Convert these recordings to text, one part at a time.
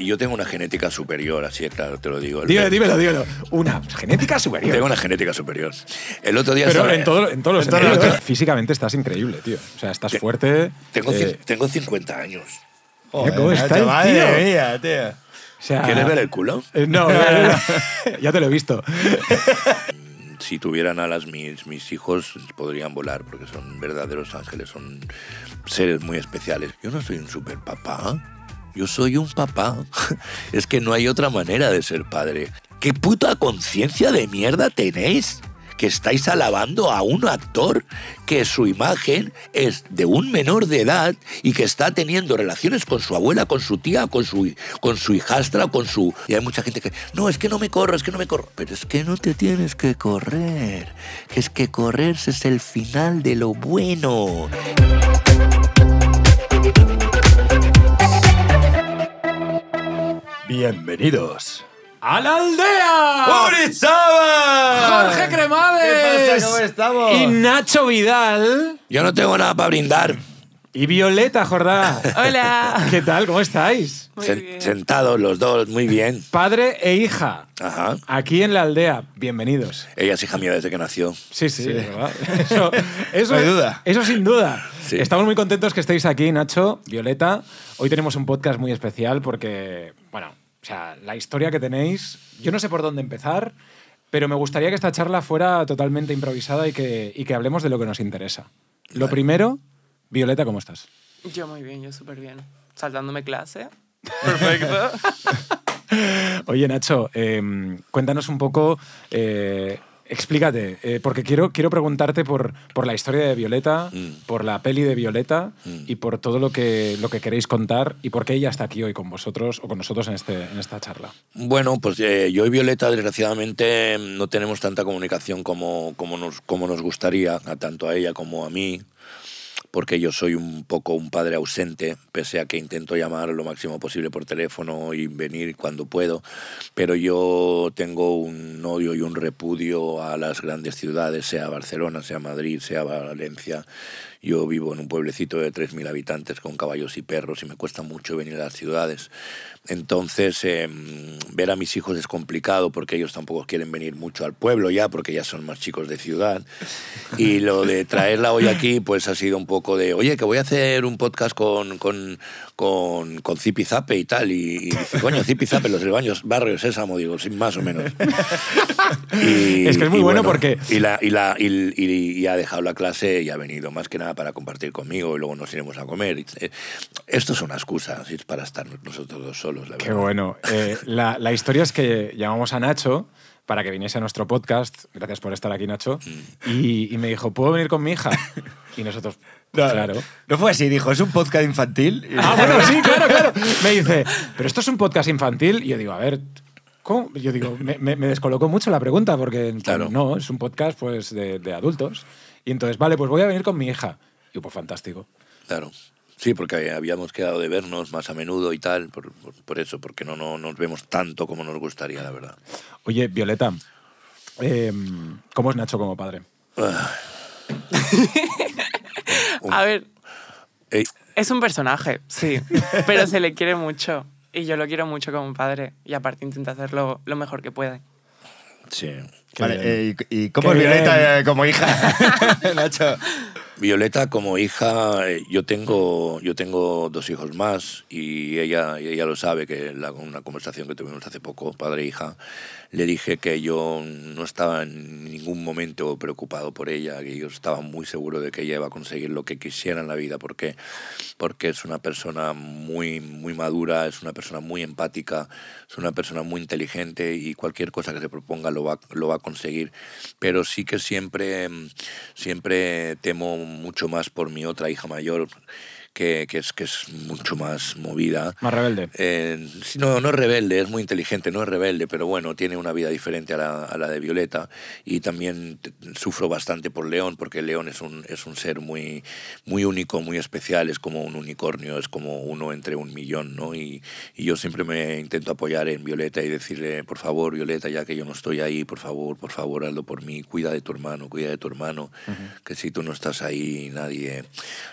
Y yo tengo una genética superior, así es claro, te lo digo. dímelo, dímelo. Una genética superior. Tengo una genética superior. El otro día... Pero en, todos los sentidos. ¿eh? físicamente estás increíble, tío. O sea, estás fuerte. Tengo, eh, tengo 50 años. ¿Cómo está el tío? Mía, tío. ¿Quieres ver el culo? Eh, no, no, ya te lo he visto. Mm, si tuvieran alas mis, mis hijos podrían volar porque son verdaderos ángeles, son seres muy especiales. Yo no soy un super papá. Yo soy un papá. Es que no hay otra manera de ser padre. ¿Qué puta conciencia de mierda tenéis? Que estáis alabando a un actor que su imagen es de un menor de edad y que está teniendo relaciones con su abuela, con su tía, con su, con su hijastra, con su... Y hay mucha gente que, no, es que no me corro, es que no me corro. Pero es que no te tienes que correr. Es que correrse es el final de lo bueno. Bienvenidos a la aldea. ¡Urizaba! Jorge Cremades. ¿Qué pasa? ¿Cómo estamos? Y Nacho Vidal. Yo no tengo nada para brindar. Y Violeta Jordá. Hola. ¿Qué tal? ¿Cómo estáis? Sentados los dos, muy bien. Padre e hija. Ajá. Aquí en la aldea. Bienvenidos. Ella es hija mía desde que nació. Sí, sí, Eso, eso- duda. Eso sin duda. Estamos muy contentos que estéis aquí, Nacho, Violeta. Hoy tenemos un podcast muy especial porque, bueno, o sea, la historia que tenéis, yo no sé por dónde empezar, pero me gustaría que esta charla fuera totalmente improvisada y que, hablemos de lo que nos interesa. Lo primero, Violeta, ¿cómo estás? Yo muy bien, yo súper bien. Saltándome clase. Perfecto. Oye, Nacho, em, cuéntanos un poco eh, Explícate, eh, porque quiero, mm. quiero preguntarte por, por la historia de Violeta, mm. por la peli de Violeta mm. y por todo lo que, lo que queréis contar y por qué ella está aquí hoy con vosotros o con nosotros en, este, en esta charla. Bueno, pues eh, yo y Violeta desgraciadamente no tenemos tanta comunicación como, como, nos, como nos gustaría, tanto a ella como a mí porque yo soy un poco un padre ausente, pese a que intento llamar lo máximo posible por teléfono y venir cuando puedo, pero yo tengo un odio y un repudio a las grandes ciudades, sea Barcelona, sea Madrid, sea Valencia, yo vivo en un pueblecito de 3.000 habitantes con caballos y perros y me cuesta mucho venir a las ciudades. Entonces, em, ver a mis hijos es complicado porque ellos tampoco quieren venir mucho al pueblo ya, porque ya son más chicos de ciudad. Y lo de traerla hoy aquí, pues ha sido un poco de, oye, que voy a hacer un podcast con, con, con, con Zipizape y tal. Y, dice, coño, Zipizape, los del baño, barrio sésamo, digo, más o menos. es que es muy bueno, porque. Y, ha dejado la clase y ha venido más que nada para compartir conmigo y luego nos iremos a comer. Eh, esto es una excusa es para estar nosotros dos solos, la verdad. Qué bueno. Eh, la, la historia es que llamamos a Nacho para que viniese a nuestro podcast. Gracias por estar aquí, Nacho. Mm. Y, me dijo, ¿puedo venir con mi hija? Y nosotros, no, claro. No fue así, dijo, es un podcast infantil. Ah, bueno, sí, claro, claro. Me dice, pero esto es un podcast infantil. Y yo digo, a ver, ¿cómo? Yo digo, me, descolocó mucho la pregunta porque claro. no, es un podcast pues de, adultos. Y entonces, vale, pues voy a venir con mi hija. Y yo, pues fantástico. Claro. Sí, porque habíamos quedado de vernos más a menudo y tal, por, eso, porque no, nos vemos tanto como nos gustaría, la verdad. Oye, Violeta, em, ¿cómo es Nacho como padre? Ah. a ver, es un personaje, sí, pero se le quiere mucho y yo lo quiero mucho como padre y aparte intenta hacerlo lo mejor que puede. Sí. vale, eh, ¿y, cómo es Violeta eh, como hija? Nacho. Violeta como hija, eh, yo tengo, yo tengo dos hijos más y ella, ella lo sabe, que en una conversación que tuvimos hace poco, padre e hija, le dije que yo no estaba en ningún momento preocupado por ella, que yo estaba muy seguro de que ella iba a conseguir lo que quisiera en la vida, porque, porque es una persona muy, muy madura, es una persona muy empática, es una persona muy inteligente y cualquier cosa que se proponga lo va, lo va a conseguir. Pero sí que siempre, siempre temo mucho más por mi otra hija mayor que, es, que es mucho más movida. Más rebelde. Eh, no, no es rebelde, es muy inteligente, no es rebelde, pero bueno, tiene una vida diferente a la, a la de Violeta. Y también sufro bastante por León, porque León es un, es un ser muy, muy único, muy especial, es como un unicornio, es como uno entre un millón, ¿no? Y, y yo siempre me intento apoyar en Violeta y decirle, por favor, Violeta, ya que yo no estoy ahí, por favor, por favor, hazlo por mí, cuida de tu hermano, cuida de tu hermano, que si tú no estás ahí, nadie,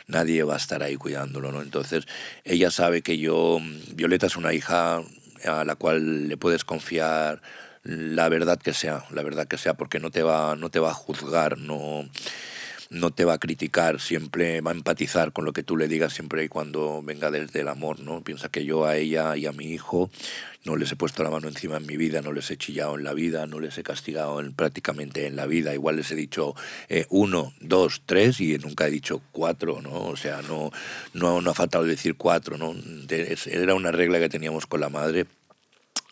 nadie va a estar ahí cuidando entonces, ella sabe que yo, Violeta es una hija a la cual le puedes confiar la verdad que sea, la verdad que sea, porque no te va, no te va a juzgar, no no te va a criticar, siempre va a empatizar con lo que tú le digas siempre y cuando venga desde el amor, ¿no? Piensa que yo a ella y a mi hijo no les he puesto la mano encima en mi vida, no les he chillado en la vida, no les he castigado en, prácticamente en la vida. Igual les he dicho eh, uno, dos, tres y nunca he dicho cuatro, ¿no? O sea, no, no, no ha faltado decir cuatro, ¿no? era una regla que teníamos con la madre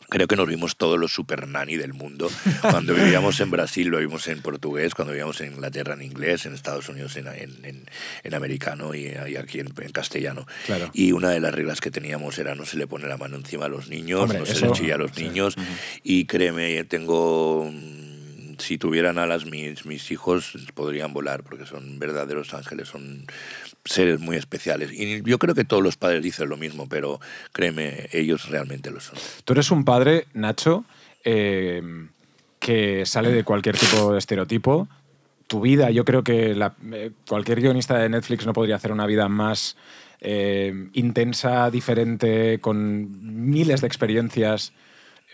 Creo que nos vimos todos los super y del mundo. Cuando vivíamos en Brasil lo vimos en portugués, cuando vivíamos en Inglaterra en inglés, en Estados Unidos en, en, americano y, aquí en, castellano. Y una de las reglas que teníamos era no se le pone la mano encima a los niños, no se le chilla a los niños. Y créeme, tengo mm, si tuvieran alas mis, mis hijos podrían volar porque son verdaderos ángeles, son seres muy especiales. Y yo creo que todos los padres dicen lo mismo, pero créeme, ellos realmente lo son. Tú eres un padre, Nacho, eh, que sale de cualquier tipo de estereotipo. Tu vida, yo creo que eh, cualquier guionista de Netflix no podría hacer una vida más eh, intensa, diferente, con miles de experiencias.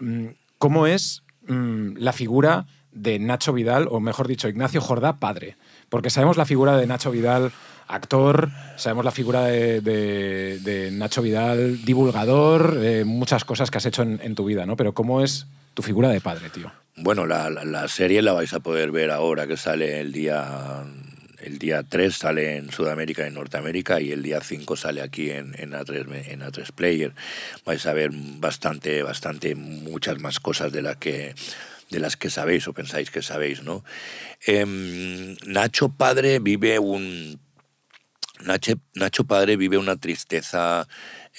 Mm, ¿Cómo es mm, la figura de Nacho Vidal, o mejor dicho, Ignacio Jordá, padre? Porque sabemos la figura de Nacho Vidal actor, sabemos la figura de, Nacho Vidal, divulgador, eh, muchas cosas que has hecho en, tu vida, ¿no? Pero ¿cómo es tu figura de padre, tío? Bueno, la, serie la vais a poder ver ahora que sale el día... El día 3 sale en Sudamérica y en Norteamérica y el día 5 sale aquí en, en, A3, en Player. Vais a ver bastante, bastante, muchas más cosas de las que de las que sabéis o pensáis que sabéis, ¿no? Em, Nacho Padre vive un Nacho Padre vive una tristeza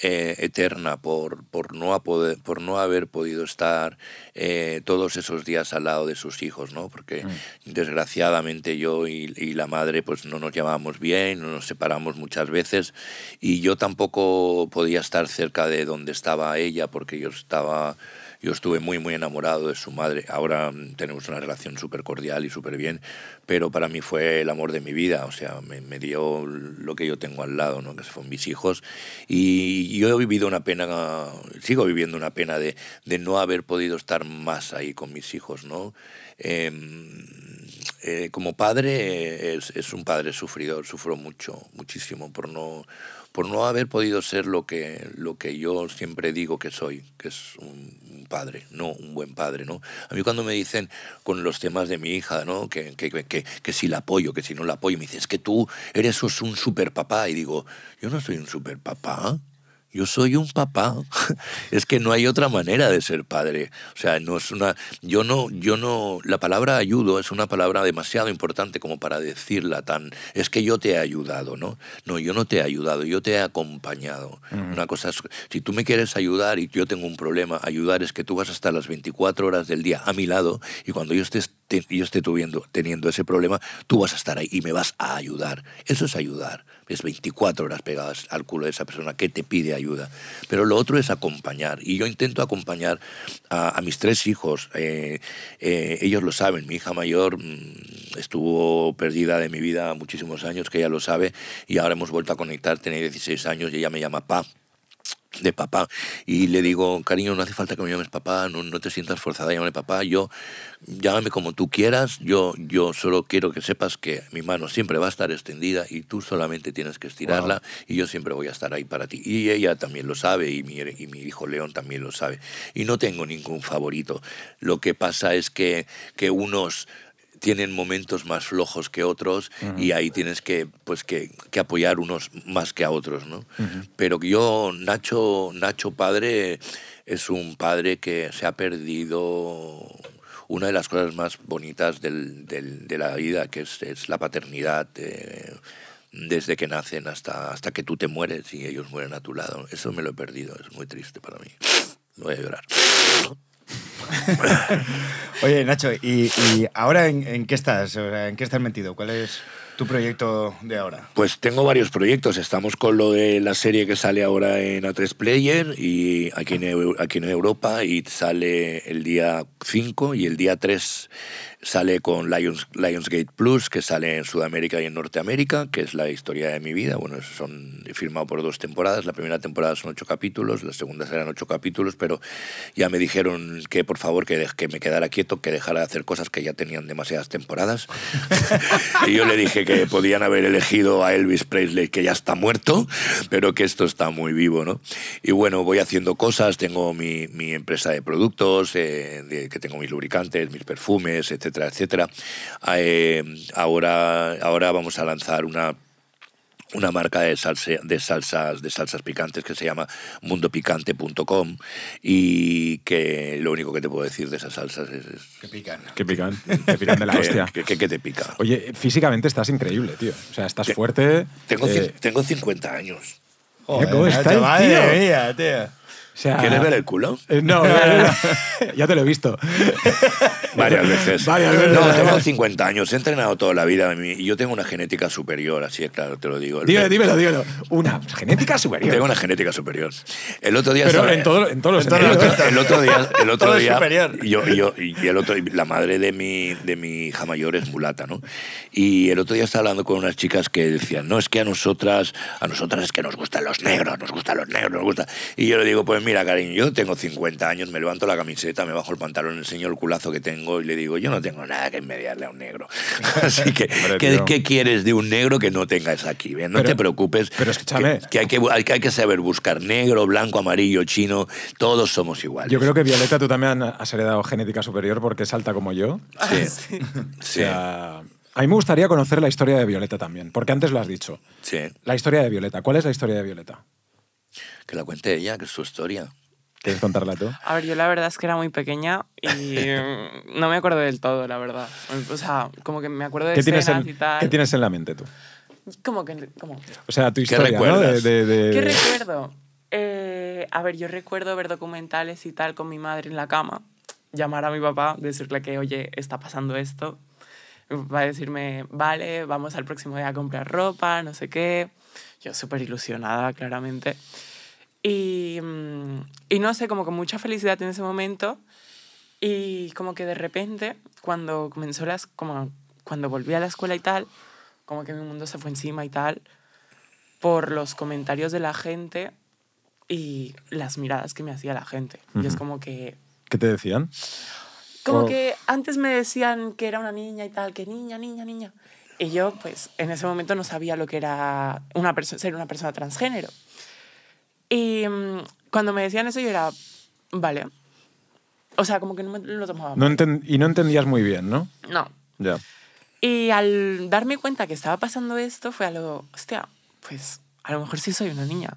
eh, eterna por, por, no por no haber podido estar eh, todos esos días al lado de sus hijos, ¿no? Porque mm. desgraciadamente yo y, la madre pues no nos llevábamos bien, nos separamos muchas veces y yo tampoco podía estar cerca de donde estaba ella porque yo estaba yo estuve muy, muy enamorado de su madre. Ahora mm, tenemos una relación súper cordial y súper bien, pero para mí fue el amor de mi vida. O sea, me, me, dio lo que yo tengo al lado, ¿no? que son mis hijos. Y yo he vivido una pena, sigo viviendo una pena de, de no haber podido estar más ahí con mis hijos. ¿no? Em, eh, como padre, es, es un padre sufridor, sufro mucho, muchísimo por no por no haber podido ser lo que, lo que yo siempre digo que soy, que es un, padre, no un buen padre, ¿no? A mí cuando me dicen con los temas de mi hija, ¿no? Que, que, que, que si la apoyo, que si no la apoyo, me dicen, es que tú eres un superpapá. papá. Y digo, yo no soy un superpapá. papá yo soy un papá. es que no hay otra manera de ser padre. O sea, no es una. Yo no, yo no. La palabra ayudo es una palabra demasiado importante como para decirla tan. Es que yo te he ayudado, ¿no? No, yo no te he ayudado, yo te he acompañado. Una cosa es, si tú me quieres ayudar y yo tengo un problema, ayudar es que tú vas hasta las 24 horas del día a mi lado y cuando yo esté, yo esté teniendo ese problema, tú vas a estar ahí y me vas a ayudar. Eso es ayudar es 24 horas pegadas al culo de esa persona que te pide ayuda. Pero lo otro es acompañar. Y yo intento acompañar a, mis tres hijos. Eh, eh, ellos lo saben. Mi hija mayor mm, estuvo perdida de mi vida muchísimos años, que ella lo sabe, y ahora hemos vuelto a conectar. Tiene 16 años y ella me llama Pa de papá. Y le digo, cariño, no hace falta que me llames papá, no, no te sientas forzada a llamarme papá, yo llámame como tú quieras, yo, yo solo quiero que sepas que mi mano siempre va a estar extendida y tú solamente tienes que estirarla y yo siempre voy a estar ahí para ti. Y ella también lo sabe y mi, y mi hijo León también lo sabe. Y no tengo ningún favorito. Lo que pasa es que, que unos tienen momentos más flojos que otros y ahí tienes que, pues, que, que, apoyar unos más que a otros, ¿no? Pero yo, Nacho, Nacho padre, es un padre que se ha perdido una de las cosas más bonitas del, del, de la vida, que es, la paternidad. Eh, desde que nacen hasta, hasta que tú te mueres y ellos mueren a tu lado. Eso me lo he perdido, es muy triste para mí. No voy a llorar. Oye, Nacho, ¿y, ahora en, qué estás? ¿En qué estás metido? ¿Cuál es tu proyecto de ahora? Pues tengo varios proyectos. Estamos con lo de la serie que sale ahora en A3 Player y aquí ah. aquí en Europa y sale el día 5 y el día 3 Sale con Lions, Lionsgate Plus, que sale en Sudamérica y en Norteamérica, que es la historia de mi vida. Bueno, son firmado por dos temporadas. La primera temporada son ocho capítulos, la segunda serán ocho capítulos, pero ya me dijeron que por favor que, que me quedara quieto, que dejara de hacer cosas que ya tenían demasiadas temporadas. y yo le dije que podían haber elegido a Elvis Presley, que ya está muerto, pero que esto está muy vivo, ¿no? Y bueno, voy haciendo cosas, tengo mi, empresa de productos, eh, que tengo mis lubricantes, mis perfumes, etc etcétera, eh, ahora, ahora vamos a lanzar una una marca de, de salsas de salsas picantes que se llama mundopicante.com y que lo único que te puedo decir de esas salsas es, que pican que pican que pican de la hostia que, te pica oye físicamente estás increíble tío o sea estás fuerte tengo eh, tengo 50 años Joder, ¿Cómo ¿Quieres ver el culo? Eh, no, no, no, ya te lo he visto. Varias veces. Varias veces. No, tengo 50 años, he entrenado toda la vida y yo tengo una genética superior, así es claro, te lo digo. Dime, Dímelo, dímelo, Una genética superior. Tengo una genética superior. El otro día... Pero en, en todos los el, otro, día, el otro día, yo, y el otro, la madre de mi, de mi hija mayor es mulata, ¿no? Y el otro día estaba hablando con unas chicas que decían, no, es que a nosotras, a nosotras es que nos gustan los negros, nos gustan los negros, nos gusta. Y yo le digo, pues pues mira, cariño, yo tengo 50 años, me levanto la camiseta, me bajo el pantalón, enseño el culazo que tengo y le digo, yo no tengo nada que envidiarle a un negro. Así que, ¿qué, quieres de un negro que no tengas aquí? no te preocupes. Pero escúchame. Que, hay que, hay, que saber buscar negro, blanco, amarillo, chino, todos somos iguales. Yo creo que Violeta, tú también has heredado genética superior porque es alta como yo. sí. Ah, o a mí me gustaría conocer la historia de Violeta también, porque antes lo has dicho. Sí. La historia de Violeta. ¿Cuál es la historia de Violeta? Que la cuente ella, que es su historia. ¿Quieres contarla tú? A ver, yo la verdad es que era muy pequeña y mm, no me acuerdo del todo, la verdad. O sea, como que me acuerdo de escenas tienes en, y tal. ¿Qué tienes en la mente tú? Como que... O sea, tu historia, ¿Qué ¿no? ¿Qué recuerdo? Eh, a ver, yo recuerdo ver documentales y tal con mi madre en la cama, llamar a mi papá, decirle que, oye, está pasando esto. va a decirme, vale, vamos al próximo día a comprar ropa, no sé qué yo súper ilusionada, claramente. Mm, y, no sé, como con mucha felicidad en ese momento. Y como que de repente, cuando comenzó las, como cuando volví a la escuela y tal, como que mi mundo se fue encima y tal, por los comentarios de la gente y las miradas que me hacía la gente. Y es como que... ¿Qué te decían? Como que antes me decían que era una niña y tal, que niña, niña, niña. Y yo, pues, en ese momento no sabía lo que era una ser una persona transgénero. Y mm, cuando me decían eso, yo era, vale. O sea, como que no lo tomaba. No y no entendías muy bien, ¿no? No. Ya. Y al darme cuenta que estaba pasando esto, fue algo, hostia, pues a lo mejor sí soy una niña.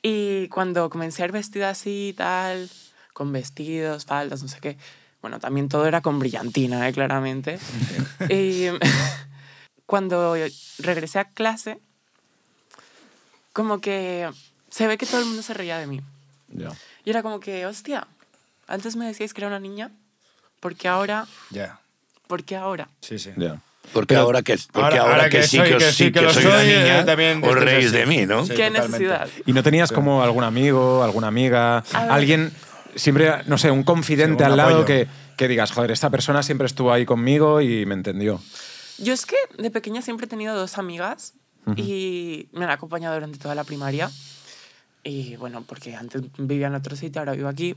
Y cuando comencé a ir vestida así y tal, con vestidos, faldas, no sé qué, bueno, también todo era con brillantina, ¿eh? claramente. y cuando regresé a clase, como que se ve que todo el mundo se reía de mí. Y era como que, hostia, antes me decíais que era una niña, porque ahora... Ya. qué ahora? Sí, sí. ¿Por Porque ahora que, porque ahora, que, sí que, soy, una niña, eh, también os reís de mí, ¿no? Sí, Qué necesidad. ¿Y no tenías como algún amigo, alguna amiga, alguien siempre, no sé, un confidente al lado que, que digas, joder, esta persona siempre estuvo ahí conmigo y me entendió. Yo es que de pequeña siempre he tenido dos amigas y me han acompañado durante toda la primaria. Y bueno, porque antes vivía en otro sitio, ahora vivo aquí.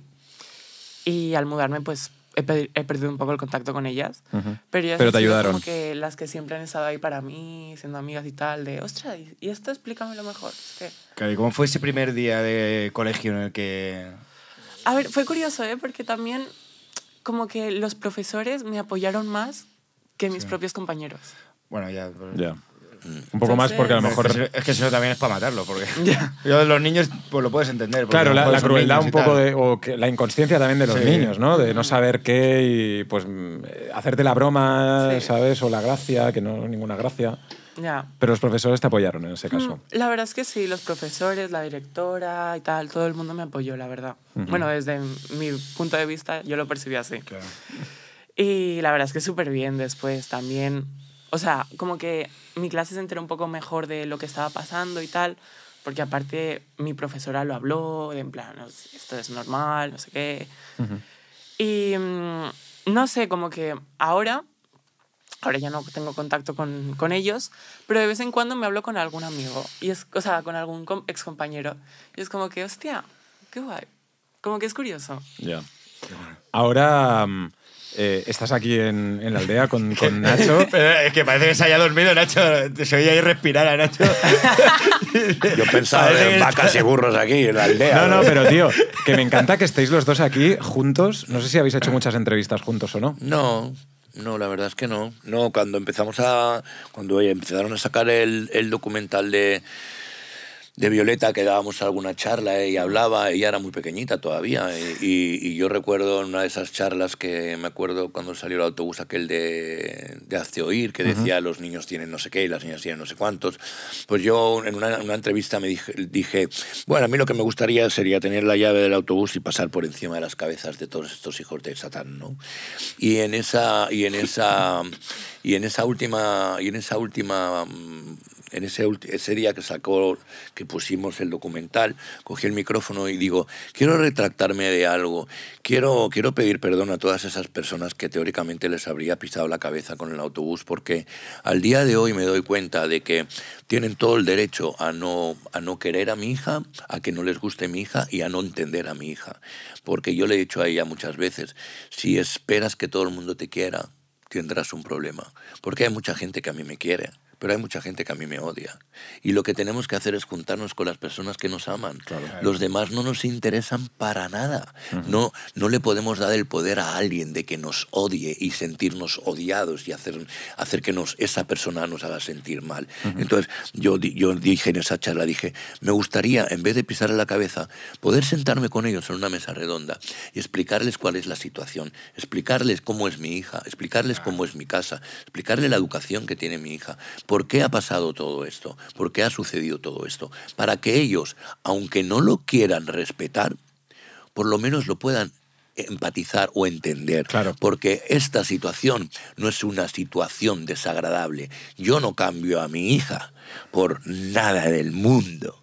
Y al mudarme, pues he, perdido un poco el contacto con ellas. Pero, te ayudaron. Como que las que siempre han estado ahí para mí, siendo amigas y tal, de, ostras, y esto explícame lo mejor. cómo fue ese primer día de colegio en el que a ver, fue curioso, ¿eh? Porque también como que los profesores me apoyaron más que mis propios compañeros. Bueno, ya. ya. Un poco más porque a lo mejor... Es que, eso también es para matarlo, porque los niños pues, lo puedes entender. Claro, la, crueldad un poco de, o la inconsciencia también de los niños, ¿no? De no saber qué y pues hacerte la broma, ¿sabes? O la gracia, que no ninguna gracia. Pero los profesores te apoyaron en ese caso. Mm, la verdad es que sí, los profesores, la directora y tal, todo el mundo me apoyó, la verdad. Bueno, desde mi punto de vista yo lo percibí así. Y la verdad es que súper bien después también. O sea, como que mi clase se enteró un poco mejor de lo que estaba pasando y tal, porque aparte mi profesora lo habló, de en plan, esto es normal, no sé qué. Y mm, no sé, como que ahora Ahora ya no tengo contacto con, con, ellos, pero de vez en cuando me hablo con algún amigo, y es, o sea, con algún ex compañero. Y es como que, hostia, qué guay. Como que es curioso. Ya. Ahora... Mm, eh, estás aquí en, en, la aldea con, con Nacho. es que parece que se haya dormido, Nacho. Se oía ahí respirar a Nacho. Yo pensaba en vacas y burros aquí, en la aldea. no, no, pero tío, que me encanta que estéis los dos aquí juntos. No sé si habéis hecho muchas entrevistas juntos o no. No. No, la verdad es que no. No, cuando empezamos a. Cuando empezaron a sacar el, el documental de de Violeta que dábamos alguna charla, ella eh, hablaba, ella era muy pequeñita todavía, eh, y, yo recuerdo en una de esas charlas que me acuerdo cuando salió el autobús aquel de, de Oír, que decía los niños tienen no sé qué y las niñas tienen no sé cuántos, pues yo en una, entrevista me dije, dije, bueno, a mí lo que me gustaría sería tener la llave del autobús y pasar por encima de las cabezas de todos estos hijos de Satán, ¿no? Y en esa... Y en esa y en esa última y en esa última mm, en ese, ese día que sacó que pusimos el documental cogí el micrófono y digo quiero retractarme de algo quiero quiero pedir perdón a todas esas personas que teóricamente les habría pisado la cabeza con el autobús porque al día de hoy me doy cuenta de que tienen todo el derecho a no a no querer a mi hija a que no les guste mi hija y a no entender a mi hija porque yo le he dicho a ella muchas veces si esperas que todo el mundo te quiera tendrás un problema. Porque hay mucha gente que a mí me quiere, pero hay mucha gente que a mí me odia. Y lo que tenemos que hacer es juntarnos con las personas que nos aman. Los demás no nos interesan para nada. no, no le podemos dar el poder a alguien de que nos odie y sentirnos odiados y hacer, hacer que esa persona nos haga sentir mal. Entonces, yo, yo dije en esa charla, dije, me gustaría, en vez de pisar en la cabeza, poder sentarme con ellos en una mesa redonda y explicarles cuál es la situación, explicarles cómo es mi hija, explicarles cómo es mi casa, explicarle la educación que tiene mi hija ¿Por qué ha pasado todo esto? ¿Por qué ha sucedido todo esto? Para que ellos, aunque no lo quieran respetar, por lo menos lo puedan empatizar o entender. Porque esta situación no es una situación desagradable. Yo no cambio a mi hija por nada del mundo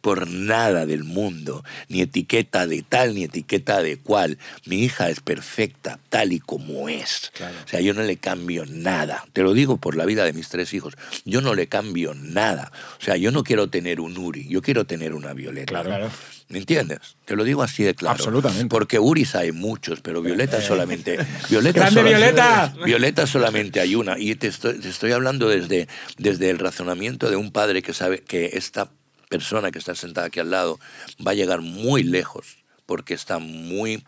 por nada del mundo, ni etiqueta de tal, ni etiqueta de cual. Mi hija es perfecta, tal y como es. O sea, yo no le cambio nada. Te lo digo por la vida de mis tres hijos. Yo no le cambio nada. O sea, yo no quiero tener un Uri, yo quiero tener una Violeta. Claro, ¿Me entiendes? Te lo digo así de claro. Absolutamente. Porque Uris hay muchos, pero Violeta eh. solamente. Violeta ¡Grande Violeta! Violeta solamente hay una. Y te estoy, estoy hablando desde, desde el razonamiento de un padre que sabe que esta persona que está sentada aquí al lado va a llegar muy lejos porque está muy,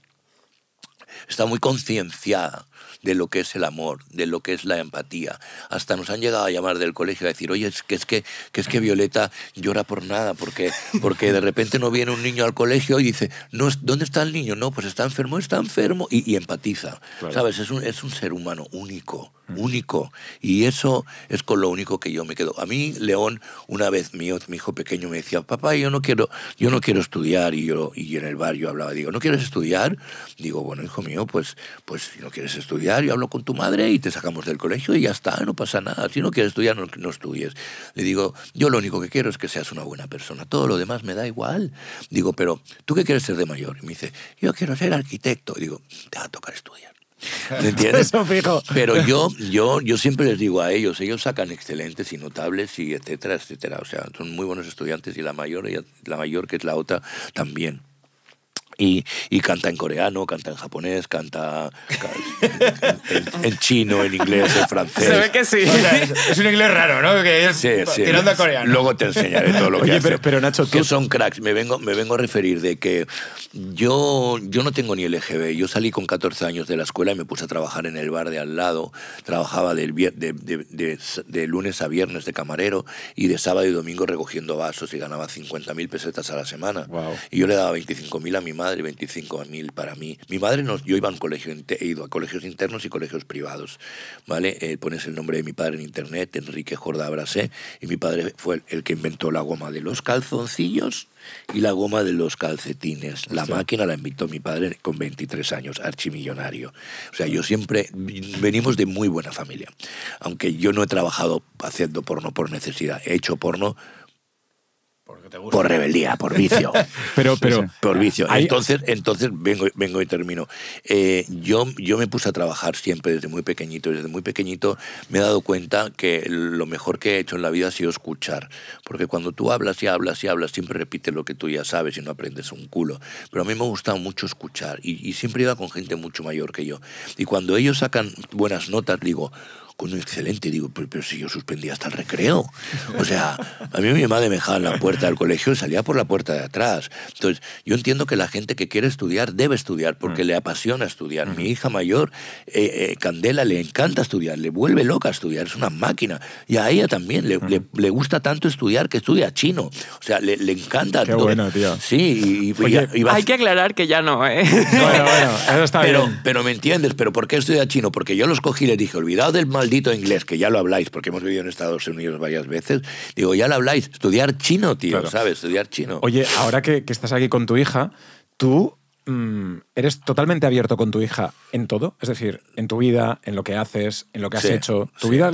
está muy concienciada de lo que es el amor, de lo que es la empatía. Hasta nos han llegado a llamar del colegio a decir, oye, es que es que, es que Violeta llora por nada, porque, porque de repente no viene un niño al colegio y dice, no, ¿dónde está el niño? No, pues está enfermo, está enfermo, y, empatiza. ¿Sabes? Es un, ser humano único, mm. único. Y eso es con lo único que yo me quedo. A mí, León, una vez mío, mi hijo pequeño me decía, papá, yo no quiero, yo no quiero estudiar, y yo, y en el barrio hablaba, digo, ¿no quieres estudiar? Digo, bueno, hijo mío, pues, pues si no quieres estudiar, yo hablo con tu madre y te sacamos del colegio y ya está, no pasa nada. Si no quieres estudiar, no, no estudies. Le digo, yo lo único que quiero es que seas una buena persona, todo lo demás me da igual. Digo, pero ¿tú qué quieres ser de mayor? Y me dice, yo quiero ser arquitecto. Y digo, te va a tocar estudiar. entiendes? Pero yo, yo, yo siempre les digo a ellos, ellos sacan excelentes y notables y etcétera, etcétera. O sea, son muy buenos estudiantes y la mayor, la mayor que es la otra, también y, canta en coreano, canta en japonés, canta, en, chino, en inglés, en francés. Se ve que sí. es, un inglés raro, ¿no? Que es tirando a coreano. Luego te enseñaré todo lo que hace. Pero, pero, Nacho, tú... son cracks. Me vengo, me vengo a referir de que yo, yo no tengo ni LGB. Yo salí con 14 años de la escuela y me puse a trabajar en el bar de al lado. Trabajaba de, lunes a viernes de camarero y de sábado y domingo recogiendo vasos y ganaba 50.000 pesetas a la semana. Y yo le daba 25.000 a mi madre a mil para mí. Mi madre, no, yo iba a colegio, he ido a colegios internos y colegios privados, ¿vale? Eh, pones el nombre de mi padre en internet, Enrique Jordá Brasé, y mi padre fue el, que inventó la goma de los calzoncillos y la goma de los calcetines. La máquina la inventó mi padre con 23 años, archimillonario. O sea, yo siempre venimos de muy buena familia. Aunque yo no he trabajado haciendo porno por necesidad, he hecho porno por rebeldía, por vicio. pero, pero, por vicio. Entonces, entonces vengo, vengo y termino. Eh, yo, yo me puse a trabajar siempre desde muy pequeñito. Desde muy pequeñito me he dado cuenta que lo mejor que he hecho en la vida ha sido escuchar. Porque cuando tú hablas y hablas y hablas, siempre repites lo que tú ya sabes y no aprendes un culo. Pero a mí me ha gustado mucho escuchar. Y, y siempre iba con gente mucho mayor que yo. Y cuando ellos sacan buenas notas, digo, coño, excelente. Digo, pero, si yo suspendía hasta el recreo. O sea, a mí mi madre me dejaba en la puerta del colegio y salía por la puerta de atrás. Entonces, yo entiendo que la gente que quiere estudiar debe estudiar porque mm. le apasiona estudiar. Mi hija mayor, eh, eh, Candela, le encanta estudiar, le vuelve loca a estudiar, es una máquina. Y a ella también le, le, gusta tanto estudiar que estudia chino. O sea, le, le encanta. Qué bueno, tío. Sí, y, Oye, hay que aclarar que ya no, ¿eh? Bueno, bueno, eso está pero, bien. Pero me entiendes, ¿pero por qué estudia chino? Porque yo los cogí y les dije, olvidado del mal maldito inglés, que ya lo habláis, porque hemos vivido en Estados Unidos varias veces, digo, ya lo habláis, estudiar chino, tío, ¿sabes? Estudiar chino. Oye, ahora que, estás aquí con tu hija, tú mm, ¿Eres totalmente abierto con tu hija en todo? Es decir, en tu vida, en lo que haces, en lo que has hecho. ¿Tu vida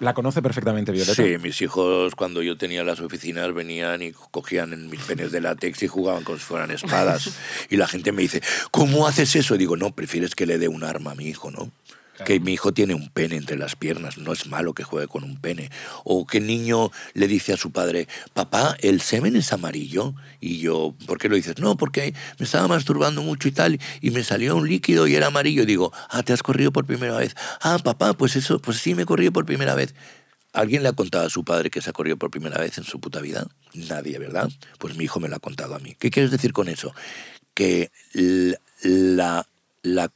la conoce perfectamente Violeta? Sí, mis hijos cuando yo tenía las oficinas venían y cogían en mis penes de látex y jugaban como si fueran espadas. y la gente me dice, ¿cómo haces eso? Y digo, no, prefieres que le dé un arma a mi hijo, ¿no? Que mi hijo tiene un pene entre las piernas, no es malo que juegue con un pene. O que niño le dice a su padre, papá, el semen es amarillo. Y yo, ¿por qué lo dices? No, porque me estaba masturbando mucho y tal, y me salió un líquido y era amarillo. digo, ah, te has corrido por primera vez. Ah, papá, pues eso, pues sí, me he por primera vez. ¿Alguien le ha contado a su padre que se ha corrido por primera vez en su puta vida? Nadie, ¿verdad? Pues mi hijo me lo ha contado a mí. ¿Qué quieres decir con eso? Que la, la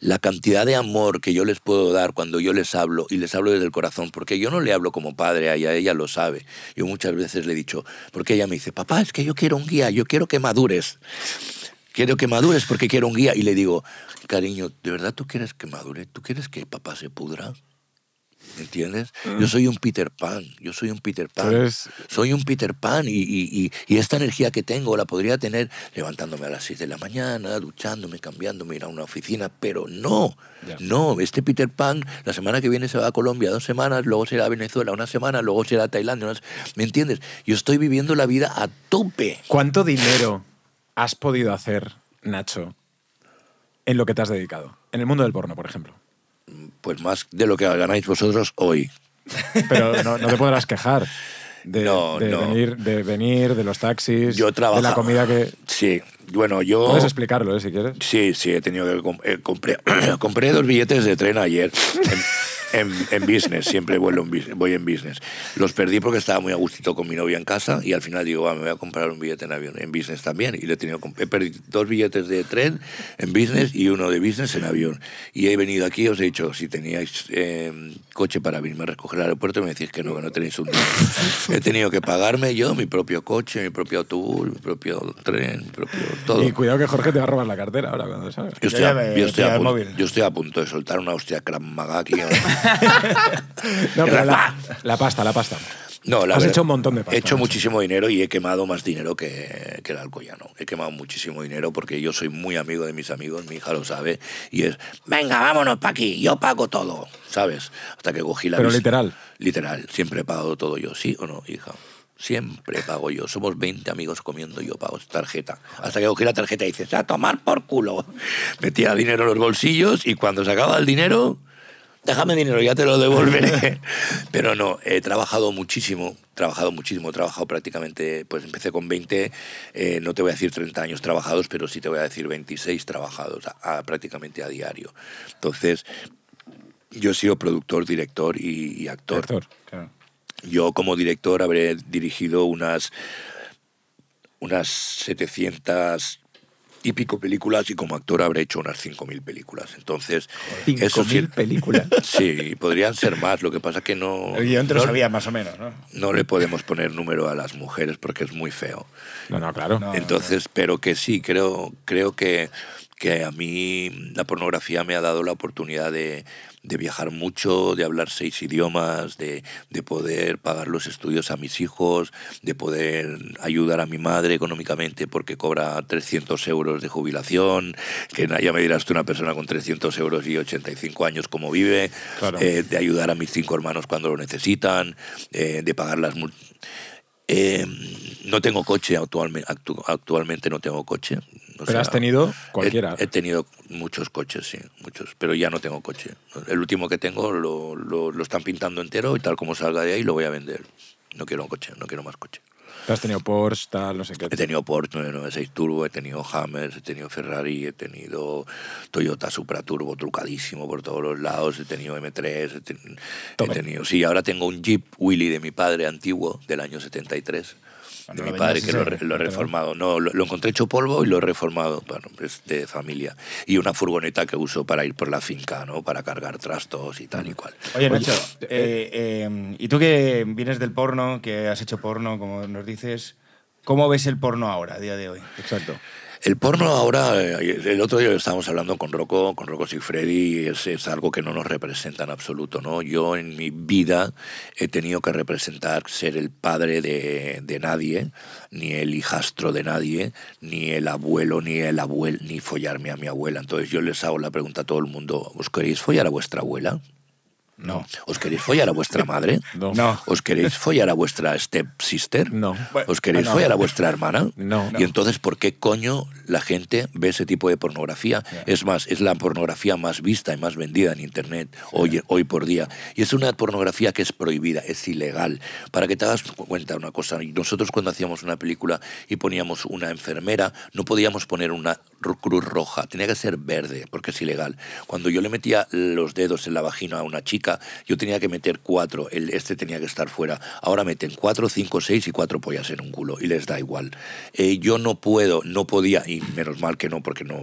la cantidad de amor que yo les puedo dar cuando yo les hablo, y les hablo desde el corazón, porque yo no le hablo como padre a ella, ella lo sabe. Yo muchas veces le he dicho, porque ella me dice, papá, es que yo quiero un guía, yo quiero que madures. Quiero que madures porque quiero un guía. Y le digo, cariño, ¿de verdad tú quieres que madure? ¿Tú quieres que papá se pudra? ¿me ¿Entiendes? Yo soy un Peter Pan, yo soy un Peter Pan. Soy un Peter Pan y, y, y, esta energía que tengo la podría tener levantándome a las 6 de la mañana, duchándome, cambiándome, ir a una oficina, pero no, no, este Peter Pan la semana que viene se va a Colombia dos semanas, luego será a Venezuela una semana, luego será a Tailandia, una... ¿me entiendes? Yo estoy viviendo la vida a tope. ¿Cuánto dinero has podido hacer, Nacho, en lo que te has dedicado? En el mundo del porno, por ejemplo pues más de lo que ganáis vosotros hoy. Pero no, te podrás quejar. De, Venir, de, los taxis, yo de la comida que... Sí, bueno, yo... Puedes explicarlo, eh, si quieres. Sí, sí, he tenido que... Eh, compré, compré dos billetes de tren ayer. En, business, siempre vuelo en business, voy en business. Los perdí porque estaba muy a gustito con mi novia en casa y al final digo, ah, me voy a comprar un billete en avión, en business también. Y he, tenido, he perdido dos billetes de tren en business y uno de business en avión. Y he venido aquí, os he dicho, si teníais eh, coche para venirme a recoger al aeropuerto, me decís que no, que no tenéis un... he tenido que pagarme yo mi propio coche, mi propio autobús, mi propio tren, mi propio todo. Y cuidado que Jorge te va a robar la cartera ahora cuando sabes. Yo estoy, a, punto, yo estoy a punto de soltar una hostia Maga aquí. la, pasta, la pasta. No, la Has hecho un montón de pasta. He hecho muchísimo dinero y he quemado más dinero que, el alcoyano. He quemado muchísimo dinero porque yo soy muy amigo de mis amigos, mi hija lo sabe, y es, venga, vámonos para aquí, yo pago todo, ¿sabes? Hasta que cogí la... Pero literal. Literal, siempre he pagado todo yo, ¿sí o no, hija? Siempre pago yo. Somos 20 amigos comiendo yo pago tarjeta. Hasta que cogí la tarjeta y dices, a tomar por culo. Metía dinero en los bolsillos y cuando se acaba el dinero déjame dinero, ya te lo devolveré. Pero no, he trabajado muchísimo, trabajado muchísimo, he trabajado prácticamente, pues empecé con 20, eh, no te voy a decir 30 años trabajados, pero sí te voy a decir 26 trabajados prácticamente a diario. Entonces, yo he sido productor, director y, actor. actor Yo como director habré dirigido unas unas 700 y pico películas y como actor habré hecho unas 5.000 películas. Entonces, ¿5.000 sí, películas? Sí, podrían ser más, lo que pasa que no... El guión te sabía más o menos, ¿no? No le podemos poner número a las mujeres porque es muy feo. No, no, claro. Entonces, pero que sí, creo, creo que, que a mí la pornografía me ha dado la oportunidad de, de viajar mucho, de hablar seis idiomas, de, de poder pagar los estudios a mis hijos, de poder ayudar a mi madre económicamente porque cobra 300 euros de jubilación, que ya me dirás tú una persona con 300 euros y 85 años cómo vive, eh, de ayudar a mis cinco hermanos cuando lo necesitan, eh, de pagar las... Eh, no tengo coche actualmente, actualmente no tengo coche, pero has tenido cualquiera. He, tenido muchos coches, sí, muchos. Pero ya no tengo coche. El último que tengo lo, lo, están pintando entero y tal como salga de ahí lo voy a vender. No quiero un coche, no quiero más coche. has tenido Porsche, tal, no sé qué? He tenido Porsche 996 Turbo, he tenido Hammers, he tenido Ferrari, he tenido Toyota Supra Turbo trucadísimo por todos los lados, he tenido M3, he tenido... Sí, ahora tengo un Jeep Willy de mi padre antiguo, del año 73, de mi padre, que lo, lo, he reformado. No, lo, encontré hecho polvo y lo he reformado. Bueno, es pues, de familia. Y una furgoneta que uso para ir por la finca, ¿no? Para cargar trastos y tal y cual. Oye, Nacho, eh, eh, eh, y tú que vienes del porno, que has hecho porno, como nos dices, ¿cómo ves el porno ahora, a día de hoy? Exacto. El porno ahora, eh, el otro día estábamos hablando con Rocco, con Rocco Sigfredi, y es, es algo que no nos representa en absoluto, ¿no? Yo en mi vida he tenido que representar ser el padre de, de nadie, ni el hijastro de nadie, ni el abuelo, ni el abuelo, ni follarme a mi abuela. Entonces yo les hago la pregunta a todo el mundo, ¿os queréis follar a vuestra abuela? No. ¿Os queréis follar a vuestra madre? No. ¿Os queréis follar a vuestra stepsister? No. ¿Os queréis follar a vuestra hermana? No. Y entonces, ¿por qué coño la gente ve ese tipo de pornografía? Es más, es la pornografía más vista y más vendida en Internet hoy, hoy por día. Y es una pornografía que es prohibida, es ilegal. Para que te hagas cuenta una cosa, nosotros cuando hacíamos una película y poníamos una enfermera, no podíamos poner una cruz roja, tenía que ser verde, porque es ilegal. Cuando yo le metía los dedos en la vagina a una chica, yo tenía que meter cuatro, este tenía que estar fuera. Ahora meten cuatro, cinco, seis y cuatro pollas en un culo y les da igual. Eh, yo no puedo, no podía, y menos mal que no, porque no,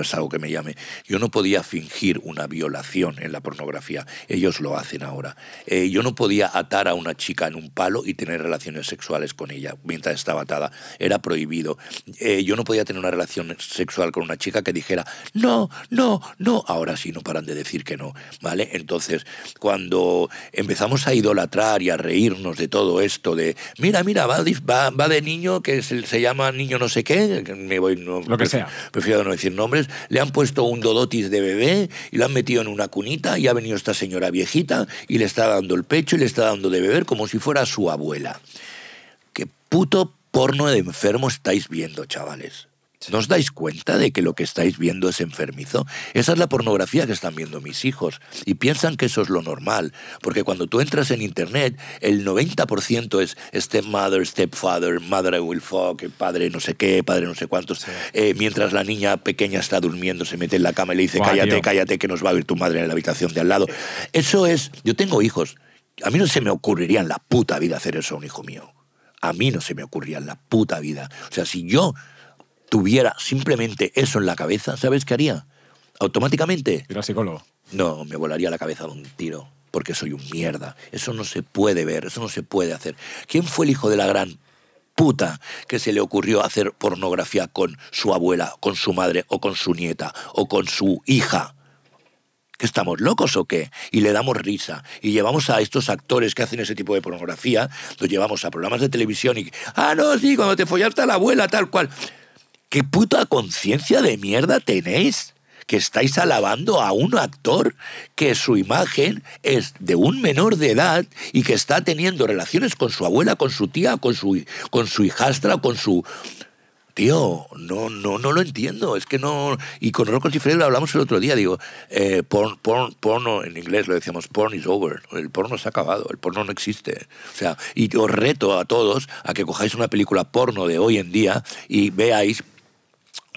es algo que me llame, yo no podía fingir una violación en la pornografía. Ellos lo hacen ahora. Eh, yo no podía atar a una chica en un palo y tener relaciones sexuales con ella mientras estaba atada. Era prohibido. Eh, yo no podía tener una relación sexual con una chica que dijera, no, no, no. Ahora sí, no paran de decir que no. ¿Vale? Entonces, cuando empezamos a idolatrar y a reírnos de todo esto, de mira, mira, va, de niño que se, llama niño no sé qué, me voy, lo que sea. Prefiero no decir nombres, le han puesto un dodotis de bebé y lo han metido en una cunita y ha venido esta señora viejita y le está dando el pecho y le está dando de beber como si fuera su abuela. Qué puto porno de enfermo estáis viendo, chavales. ¿No dais cuenta de que lo que estáis viendo es enfermizo? Esa es la pornografía que están viendo mis hijos y piensan que eso es lo normal, porque cuando tú entras en Internet, el 90% es stepmother, stepfather, mother I will fuck, padre no sé qué, padre no sé cuántos. Eh, mientras la niña pequeña está durmiendo, se mete en la cama y le dice, cállate, cállate, que nos va a ver tu madre en la habitación de al lado. Eso es, yo tengo hijos, a mí no se me ocurriría en la puta vida hacer eso a un hijo mío. A mí no se me ocurriría en la puta vida. O sea, si yo tuviera simplemente eso en la cabeza, ¿sabes qué haría? Automáticamente. ¿Era psicólogo? No, me volaría la cabeza de un tiro, porque soy un mierda. Eso no se puede ver, eso no se puede hacer. ¿Quién fue el hijo de la gran puta que se le ocurrió hacer pornografía con su abuela, con su madre o con su nieta o con su hija? estamos locos o qué? Y le damos risa. Y llevamos a estos actores que hacen ese tipo de pornografía, los llevamos a programas de televisión y... Ah, no, sí, cuando te follaste a la abuela, tal cual. ¿Qué puta conciencia de mierda tenéis? Que estáis alabando a un actor que su imagen es de un menor de edad y que está teniendo relaciones con su abuela, con su tía, con su, con su hijastra, con su. Tío, no, no, no lo entiendo. Es que no. Y con Rocco Cifredo lo hablamos el otro día. Digo, eh, porn, porn, porno, en inglés lo decíamos, porn is over. El porno se ha acabado, el porno no existe. O sea, y os reto a todos a que cojáis una película porno de hoy en día y veáis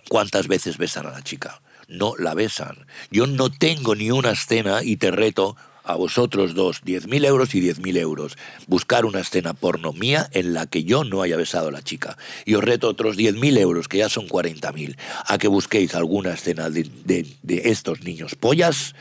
¿Cuántas veces besan a la chica? No la besan. Yo no tengo ni una escena y te reto a vosotros dos, 10.000 euros y 10.000 euros, buscar una escena porno mía en la que yo no haya besado a la chica. Y os reto otros 10.000 euros, que ya son 40.000, a que busquéis alguna escena de, de estos niños pollas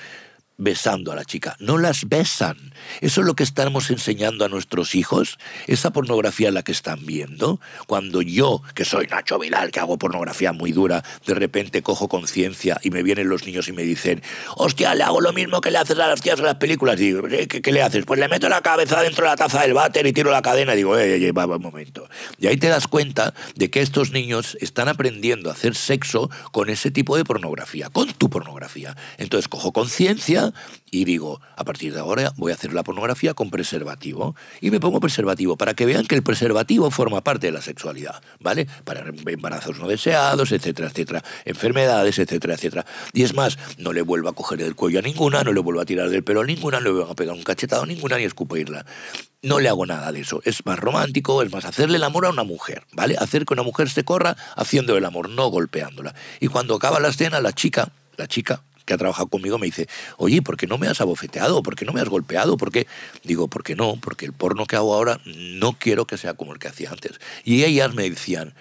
besando a la chica, no las besan. Eso es lo que estamos enseñando a nuestros hijos, esa pornografía la que están viendo. Cuando yo, que soy Nacho vilar, que hago pornografía muy dura, de repente cojo conciencia y me vienen los niños y me dicen, hostia, le hago lo mismo que le haces a las tías en las películas. digo, ¿qué, le haces? Pues le meto la cabeza dentro de la taza del váter y tiro la cadena. Y digo, eh, eh, eh va, un momento. Y ahí te das cuenta de que estos niños están aprendiendo a hacer sexo con ese tipo de pornografía, con tu pornografía. Entonces cojo conciencia, y digo, a partir de ahora voy a hacer la pornografía con preservativo. Y me pongo preservativo para que vean que el preservativo forma parte de la sexualidad, ¿vale? Para embarazos no deseados, etcétera, etcétera. Enfermedades, etcétera, etcétera. Y es más, no le vuelvo a coger el cuello a ninguna, no le vuelvo a tirar del pelo a ninguna, no le vuelvo a pegar un cachetado a ninguna ni escupirla. No le hago nada de eso. Es más romántico, es más hacerle el amor a una mujer, ¿vale? Hacer que una mujer se corra haciendo el amor, no golpeándola. Y cuando acaba la escena, la chica, la chica, que ha trabajado conmigo me dice, oye, ¿por qué no me has abofeteado? ¿Por qué no me has golpeado? ¿Por qué? Digo, ¿por qué no? Porque el porno que hago ahora no quiero que sea como el que hacía antes. Y ellas me decían,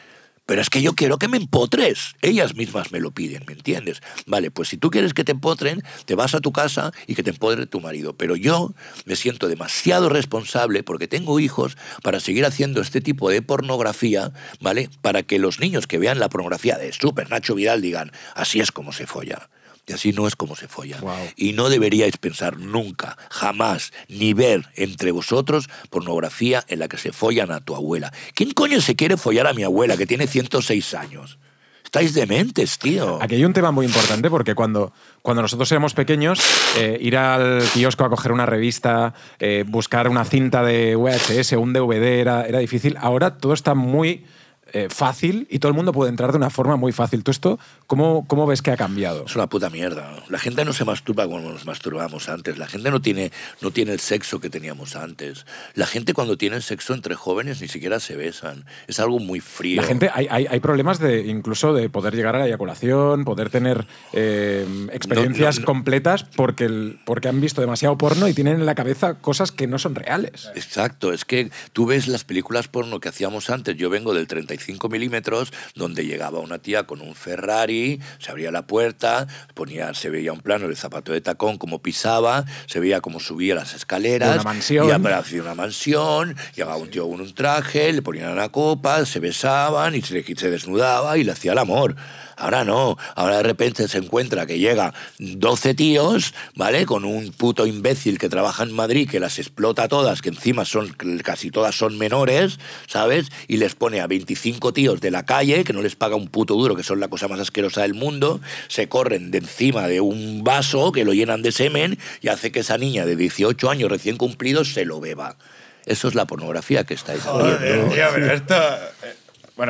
pero es que yo quiero que me empotres. Ellas mismas me lo piden, ¿me entiendes? Vale, pues si tú quieres que te empotren, te vas a tu casa y que te empodre tu marido. Pero yo me siento demasiado responsable porque tengo hijos para seguir haciendo este tipo de pornografía, ¿vale? Para que los niños que vean la pornografía de Super Nacho Vidal digan, así es como se folla. Y así no es como se folla. Y no deberíais pensar nunca, jamás, ni ver entre vosotros pornografía en la que se follan a tu abuela. ¿Quién coño se quiere follar a mi abuela que tiene 106 años? estáis dementes, tío. Aquí hay un tema muy importante porque cuando, cuando nosotros éramos pequeños, eh, ir al kiosco a coger una revista, eh, buscar una cinta de VHS, un DVD, era, era difícil. Ahora todo está muy eh, fácil y todo el mundo puede entrar de una forma muy fácil. ¿Tú esto cómo, cómo ves que ha cambiado? Es una puta mierda. La gente no se masturba como nos masturbábamos antes. La gente no tiene, no tiene el sexo que teníamos antes. La gente cuando tiene sexo entre jóvenes ni siquiera se besan. Es algo muy frío. La gente, hay, hay, problemas de incluso de poder llegar a la eyaculación, poder tener eh, experiencias completas porque, el, porque han visto demasiado porno y tienen en la cabeza cosas que no son reales. Exacto. Es que tú ves las películas porno que hacíamos antes. Yo vengo del 35 milímetros, donde llegaba una tía con un Ferrari, se abría la puerta, ponía, se veía un plano de zapato de tacón, como pisaba, se veía cómo subía las escaleras. una mansión. Y aparecía una mansión, llegaba un tío con un traje, le ponían una copa, se besaban y se desnudaba y le hacía el amor. Ahora no, ahora de repente se encuentra que llega 12 tíos, ¿vale? Con un puto imbécil que trabaja en Madrid, que las explota todas, que encima son, casi todas son menores, ¿sabes? Y les pone a 25 tíos de la calle, que no les paga un puto duro, que son la cosa más asquerosa del mundo, se corren de encima de un vaso que lo llenan de semen y hace que esa niña de 18 años recién cumplidos se lo beba. Eso es la pornografía que estáis Joder, eh,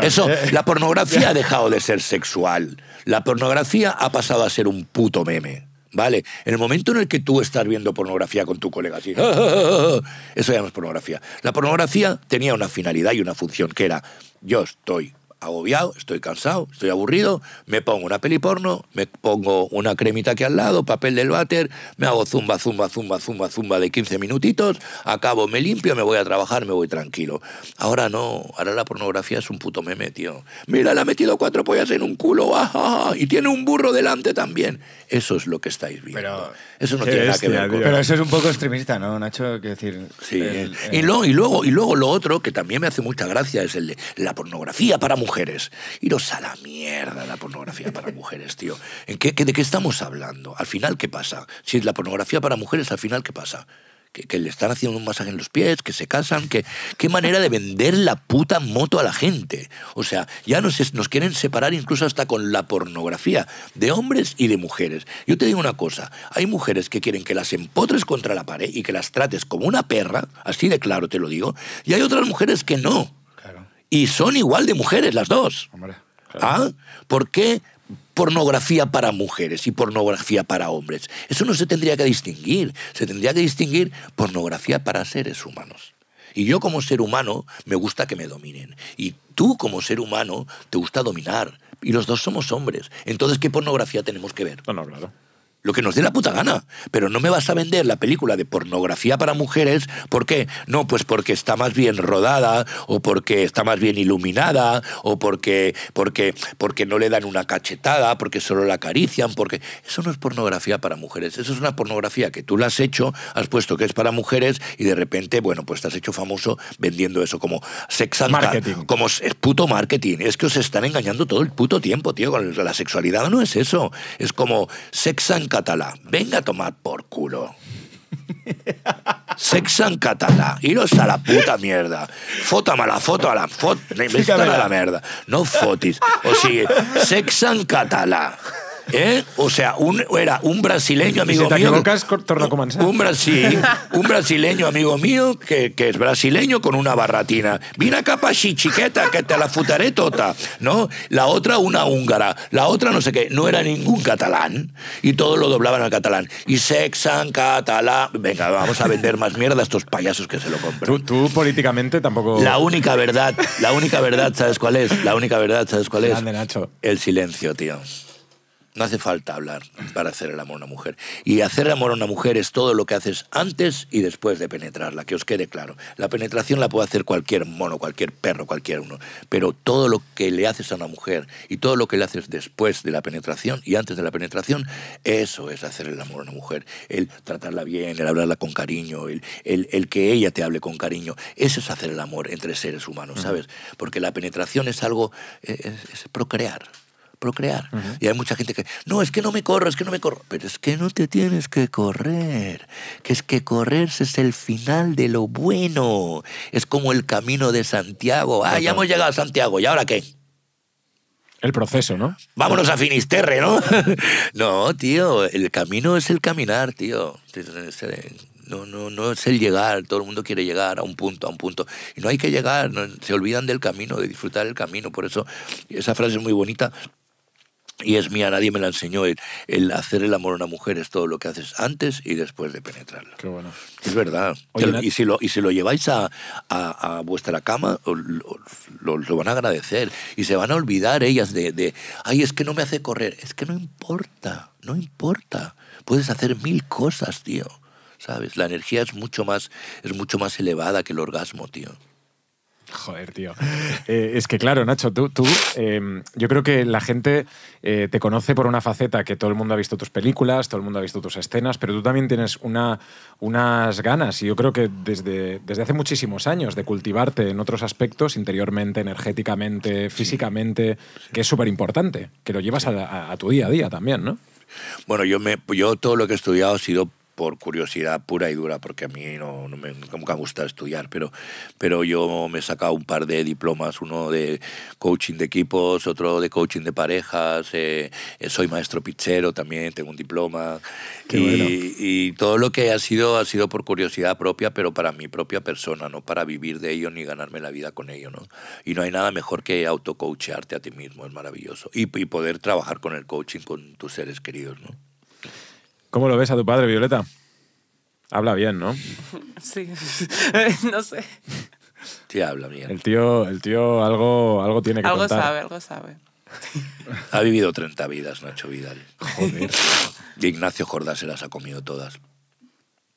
eso, eh, la pornografía ha dejado de ser sexual. La pornografía ha pasado a ser un puto meme. ¿Vale? En el momento en el que tú estás viendo pornografía con tu colega, así, eso ya no es pornografía. La pornografía tenía una finalidad y una función, que era, yo estoy agobiado, estoy cansado, estoy aburrido, me pongo una peli porno, me pongo una cremita aquí al lado, papel del váter, me hago zumba, zumba, zumba, zumba, zumba de 15 minutitos, acabo, me limpio, me voy a trabajar, me voy tranquilo. Ahora no, ahora la pornografía es un puto meme, tío. Mira, le ha metido cuatro pollas en un culo, ah, ah, ah y tiene un burro delante también. Eso es lo que estáis viendo. Eso no tiene nada que ver con... Pero eso es un poco extremista, ¿no, Nacho? decir... Sí. Y, luego, y, luego, y luego lo otro, que también me hace mucha gracia, es el de la pornografía para mujeres. Iros a la mierda la pornografía para mujeres, tío. ¿En ¿De qué estamos hablando? Al final, ¿qué pasa? Si es la pornografía para mujeres, al final, ¿qué pasa? que, le están haciendo un masaje en los pies, que se casan, que qué manera de vender la puta moto a la gente. O sea, ya nos, nos quieren separar incluso hasta con la pornografía de hombres y de mujeres. Yo te digo una cosa, hay mujeres que quieren que las empotres contra la pared y que las trates como una perra, así de claro te lo digo, y hay otras mujeres que no. Y son igual de mujeres las dos. ¿Ah? ¿Por qué pornografía para mujeres y pornografía para hombres. Eso no se tendría que distinguir, se tendría que distinguir pornografía para seres humanos. Y yo como ser humano me gusta que me dominen. Y tú como ser humano te gusta dominar. Y los dos somos hombres. Entonces, ¿qué pornografía tenemos que ver? No, no, claro lo que nos dé la puta gana. Pero no me vas a vender la película de pornografía para mujeres. ¿Por qué? No, pues porque está más bien rodada, o porque está más bien iluminada, o porque, porque, porque no le dan una cachetada, porque solo la acarician, porque. Eso no es pornografía para mujeres. Eso es una pornografía que tú la has hecho, has puesto que es para mujeres, y de repente, bueno, pues te has hecho famoso vendiendo eso como sex and marketing. Como puto marketing. Es que os están engañando todo el puto tiempo, tío. La sexualidad no es eso. Es como sex and Venga a tomar por culo. Sexan catalá. Iros a la puta mierda. fotamala foto a la foto. a la mierda. No fotis. O sigue, sexan catalá. ¿Eh? O sea, era un brasileño amigo mío. Un, un brasileño amigo mío que, es brasileño con una barratina. Vine acá para que te la futaré tota. ¿No? La otra, una húngara. La otra, no sé qué. No era ningún catalán. Y todos lo doblaban al catalán. Y sexan, catalán. Venga, vamos a vender más mierda a estos payasos que se lo compran. Tú, tú políticamente tampoco. La única verdad, la única verdad, ¿sabes cuál es? La única verdad, ¿sabes cuál es? Grande, Nacho. El silencio, tío. No hace falta hablar para hacer el amor a una mujer. Y hacer el amor a una mujer es todo lo que haces antes y después de penetrarla, que os quede claro. La penetración la puede hacer cualquier mono, cualquier perro, cualquier uno. Pero todo lo que le haces a una mujer y todo lo que le haces después de la penetración y antes de la penetración, eso es hacer el amor a una mujer. El tratarla bien, el hablarla con cariño, el, que ella te hable con cariño. Eso es hacer el amor entre seres humanos, ¿sabes? Porque la penetración es algo, eh, es procrear procrear. Y hay mucha gente que, no, es que no me corro, es que no me corro. Pero es que no te tienes que correr. Que es que correrse es el final de lo bueno. Es como el camino de Santiago. Ah, ya hemos llegado a Santiago, ¿y ahora qué? El proceso, ¿no? Vámonos a Finisterre, ¿no? no, tío, el camino es el caminar, tío. No, no, no es el llegar, todo el mundo quiere llegar a un punto, a un punto. Y no hay que llegar, se olvidan del camino, de disfrutar el camino. Por eso esa frase es muy bonita y es mía, nadie me la enseñó. El, hacer el amor a una mujer es todo lo que haces antes y después de penetrarla. Qué bueno. Es verdad. y, si lo, y si lo lleváis a, vuestra cama, lo, van a agradecer. Y se van a olvidar ellas de, ay, es que no me hace correr. Es que no importa, no importa. Puedes hacer mil cosas, tío. ¿Sabes? La energía es mucho más, es mucho más elevada que el orgasmo, tío. Joder, tío. Eh, es que claro, Nacho, tú, em, yo creo que la gente eh, te conoce por una faceta que todo el mundo ha visto tus películas, todo el mundo ha visto tus escenas, pero tú también tienes unas ganas, y yo creo que desde, desde hace muchísimos años, de cultivarte en otros aspectos, interiormente, energéticamente, físicamente, que es súper importante, que lo llevas a, a tu día a día también, ¿no? Bueno, yo, me, yo todo lo que he estudiado ha sido por curiosidad pura y dura, porque a mí no, no me, nunca me gusta estudiar, pero, pero yo me he sacado un par de diplomas, uno de coaching de equipos, otro de coaching de parejas, eh, eh, soy maestro pichero también, tengo un diploma, y, todo lo que ha sido ha sido por curiosidad propia, pero para mi propia persona, no para vivir de ello ni ganarme la vida con ello. ¿no? Y no hay nada mejor que autocoachearte a ti mismo, es maravilloso, y, y poder trabajar con el coaching con tus seres queridos. ¿no? ¿Cómo lo ves a tu padre, Violeta? Habla bien, ¿no? Sí, no sé. Sí, habla bien. El tío, el tío algo, algo tiene que contar. Algo sabe, algo sabe. ha vivido 30 vidas, Nacho Vidal. Joder. Ignacio Jordá se las ha comido todas.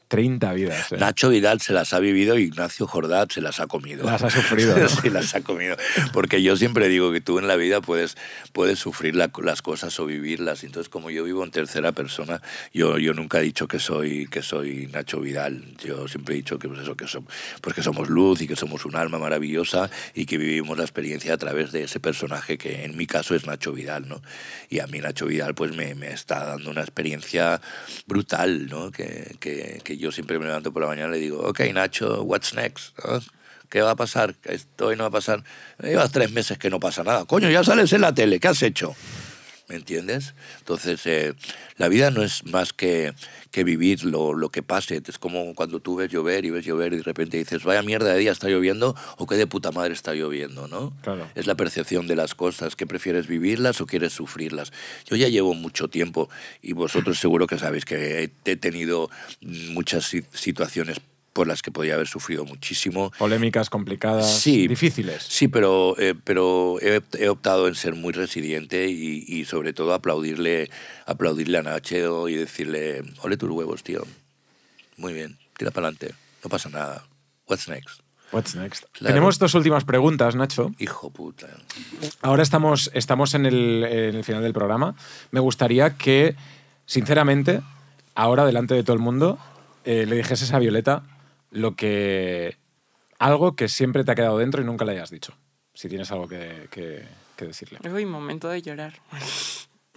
30 vidas. ¿eh? Nacho Vidal se las ha vivido y Ignacio Jordat se las ha comido. Las ha sufrido. se las ha comido. Porque yo siempre digo que tú en la vida puedes, puedes sufrir las cosas o vivirlas. Entonces, como yo vivo en tercera persona, yo, yo nunca he dicho que soy, que soy Nacho Vidal. Yo siempre he dicho que, pues eso, que, somos, pues somos luz y que somos un alma maravillosa y que vivimos la experiencia a través de ese personaje que en mi caso es Nacho Vidal. ¿no? Y a mí Nacho Vidal pues me, me está dando una experiencia brutal ¿no? que, que, que yo siempre me levanto por la mañana y digo, ok, Nacho, what's next? ¿Qué va a pasar? Esto hoy no va a pasar. Llevas tres meses que no pasa nada. Coño, ya sales en la tele, ¿qué has hecho? ¿Me entiendes? Entonces, eh, la vida no es más que, que vivir lo, lo, que pase. Es como cuando tú ves llover y ves llover y de repente dices, vaya mierda de día está lloviendo o qué de puta madre está lloviendo, ¿no? Claro. Es la percepción de las cosas, que prefieres vivirlas o quieres sufrirlas. Yo ya llevo mucho tiempo y vosotros seguro que sabéis que he tenido muchas situaciones por las que podía haber sufrido muchísimo. Polémicas complicadas, difíciles. Sí, pero, eh, pero he, optado en ser muy resiliente y, sobre todo aplaudirle, aplaudirle a Nacho y decirle, ole tus huevos, tío. Muy bien, tira para adelante, no pasa nada. What's next? What's next? Tenemos dos últimas preguntas, Nacho. Hijo puta. Ahora estamos, estamos en, el, final del programa. Me gustaría que, sinceramente, ahora delante de todo el mundo, eh, le dijese a Violeta lo que. algo que siempre te ha quedado dentro y nunca le hayas dicho. Si tienes algo que, que, que decirle. hoy momento de llorar.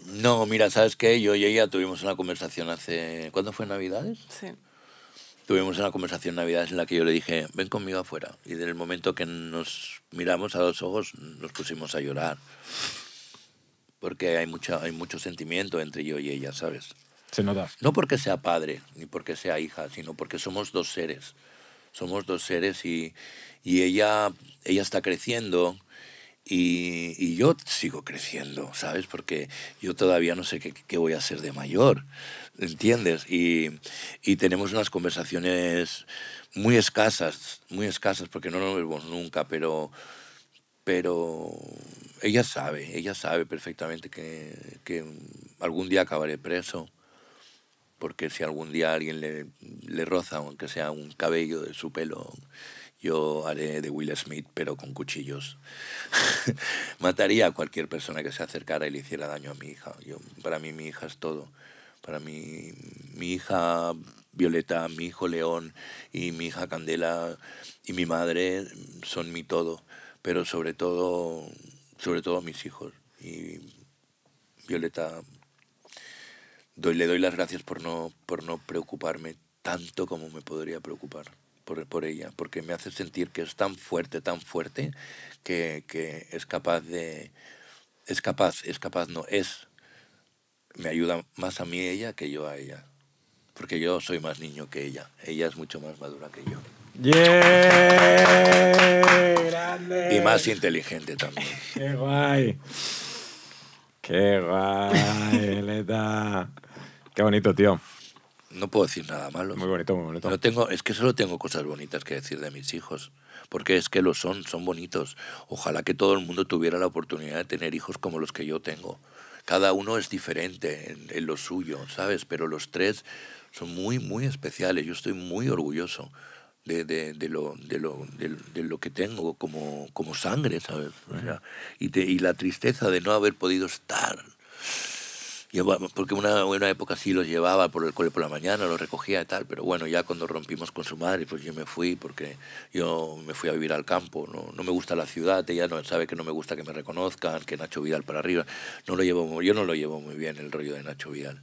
No, mira, ¿sabes qué? Yo y ella tuvimos una conversación hace. ¿Cuándo fue Navidades? Sí. Tuvimos una conversación Navidades en la que yo le dije, ven conmigo afuera. Y desde el momento que nos miramos a los ojos, nos pusimos a llorar. Porque hay, mucha, hay mucho sentimiento entre yo y ella, ¿sabes? No porque sea padre, ni porque sea hija, sino porque somos dos seres. Somos dos seres y, ella, ella está creciendo y, yo sigo creciendo, ¿sabes? Porque yo todavía no sé qué, voy a hacer de mayor, ¿entiendes? Y, tenemos unas conversaciones muy escasas, muy escasas, porque no nos vemos nunca, pero, pero ella sabe, ella sabe perfectamente que, que algún día acabaré preso porque si algún día alguien le, roza, aunque sea un cabello de su pelo, yo haré de Will Smith, pero con cuchillos. Mataría a cualquier persona que se acercara y le hiciera daño a mi hija. Yo, para mí mi hija es todo. Para mí mi hija Violeta, mi hijo León y mi hija Candela y mi madre son mi todo, pero sobre todo, sobre todo mis hijos. Y Violeta le doy las gracias por no, por no preocuparme tanto como me podría preocupar por, por ella, porque me hace sentir que es tan fuerte, tan fuerte, que, que es capaz de... Es capaz, es capaz, no, es... Me ayuda más a mí ella que yo a ella, porque yo soy más niño que ella, ella es mucho más madura que yo. y más inteligente también. ¡Qué guay! ¡Qué guay, Leta! Qué bonito, tío. No puedo decir nada malo. Muy bonito, muy bonito. No tengo, es que solo tengo cosas bonitas que decir de mis hijos, porque es que lo son, son bonitos. Ojalá que todo el mundo tuviera la oportunidad de tener hijos como los que yo tengo. Cada uno es diferente en, lo suyo, ¿sabes? Pero los tres son muy, muy especiales. Yo estoy muy orgulloso de, lo, de, lo, que tengo como, como sangre, ¿sabes? y la tristeza de no haber podido estar porque una, una época sí los llevaba por el cole por la mañana, los recogía y tal, pero bueno, ya cuando rompimos con su madre, pues yo me fui porque yo me fui a vivir al campo, no, no me gusta la ciudad, ella no sabe que no me gusta que me reconozcan, que Nacho Vidal para arriba, no lo llevo, yo no lo llevo muy bien el rollo de Nacho Vidal.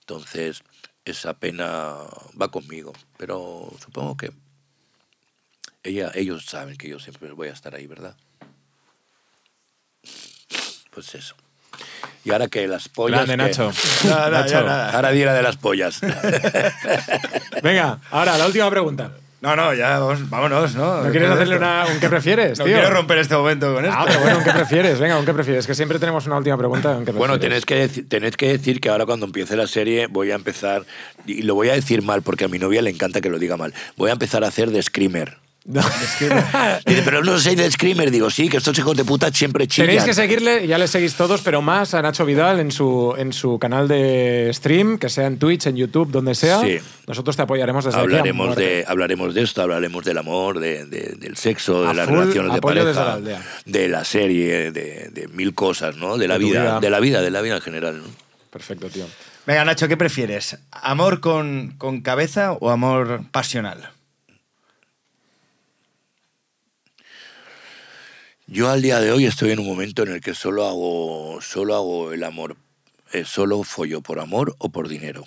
Entonces, esa pena va conmigo, pero supongo que ella, ellos saben que yo siempre voy a estar ahí, ¿verdad? Pues eso. Y ahora que las pollas. Grande, Nacho. Ahora diera de las pollas. Venga, ahora la última pregunta. No, no, ya vamos, vámonos, ¿no? ¿No quieres hacerle una, un qué prefieres, no quiero romper este momento con ah, pero bueno, qué prefieres, venga, qué prefieres, que siempre tenemos una última pregunta. bueno, tenéis que, tenéis que decir que ahora cuando empiece la serie voy a empezar, y lo voy a decir mal porque a mi novia le encanta que lo diga mal, voy a empezar a hacer de screamer. No. Dice, pero no soy del Screamer. Digo, sí, que estos hijos de puta siempre chillan. Tenéis que seguirle, ya le seguís todos, pero más a Nacho Vidal en su, en su canal de stream, que sea en Twitch, en YouTube, donde sea. Nosotros te apoyaremos desde hablaremos De, ¿eh? hablaremos de esto, hablaremos del amor, del sexo, de las relaciones de pareja, de la serie, de, mil cosas, ¿no? De la vida, de la vida, de la vida en general. Perfecto, tío. Venga, Nacho, ¿qué prefieres? ¿Amor con, con cabeza o amor pasional? Yo al día de hoy estoy en un momento en el que solo hago, solo hago el amor, eh, solo follo por amor o por dinero.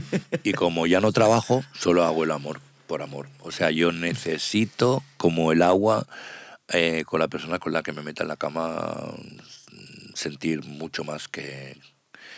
y como ya no trabajo, solo hago el amor por amor. O sea, yo necesito, como el agua, eh, con la persona con la que me meta en la cama, sentir mucho más que...